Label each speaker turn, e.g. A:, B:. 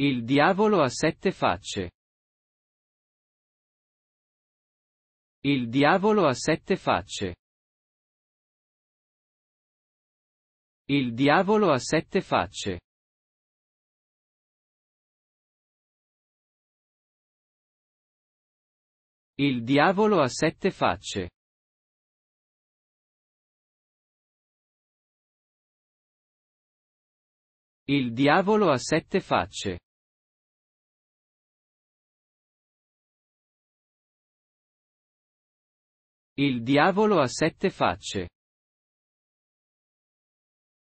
A: Il diavolo ha sette facce. Il diavolo ha sette facce. Il diavolo ha sette facce. Il diavolo ha sette facce. Il diavolo ha sette facce. Il diavolo ha sette facce.